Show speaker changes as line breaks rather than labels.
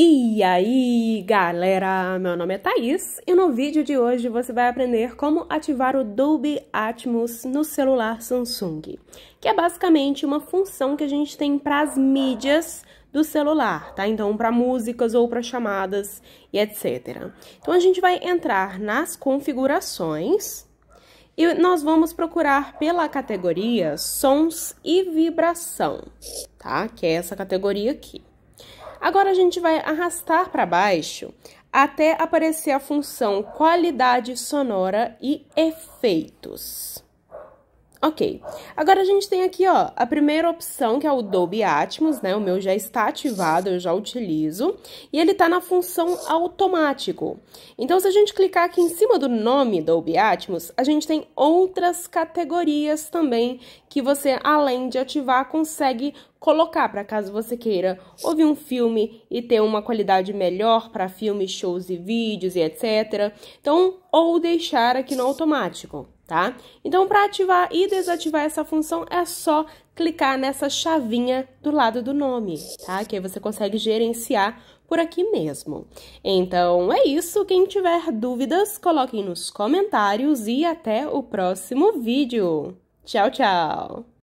E aí, galera! Meu nome é Thaís e no vídeo de hoje você vai aprender como ativar o Dolby Atmos no celular Samsung, que é basicamente uma função que a gente tem para as mídias do celular, tá? Então, para músicas ou para chamadas e etc. Então, a gente vai entrar nas configurações e nós vamos procurar pela categoria sons e vibração, tá? Que é essa categoria aqui. Agora a gente vai arrastar para baixo até aparecer a função qualidade sonora e efeitos. Ok, agora a gente tem aqui ó, a primeira opção que é o Dolby Atmos, né? O meu já está ativado, eu já utilizo, e ele está na função automático. Então, se a gente clicar aqui em cima do nome Dolby Atmos, a gente tem outras categorias também que você, além de ativar, consegue colocar para caso você queira ouvir um filme e ter uma qualidade melhor para filmes, shows e vídeos e etc. Então, ou deixar aqui no automático, tá? Então, para ativar e desativar essa função é só clicar nessa chavinha do lado do nome, tá? Que aí você consegue gerenciar por aqui mesmo. Então é isso. Quem tiver dúvidas, coloquem nos comentários e até o próximo vídeo. Tchau, tchau!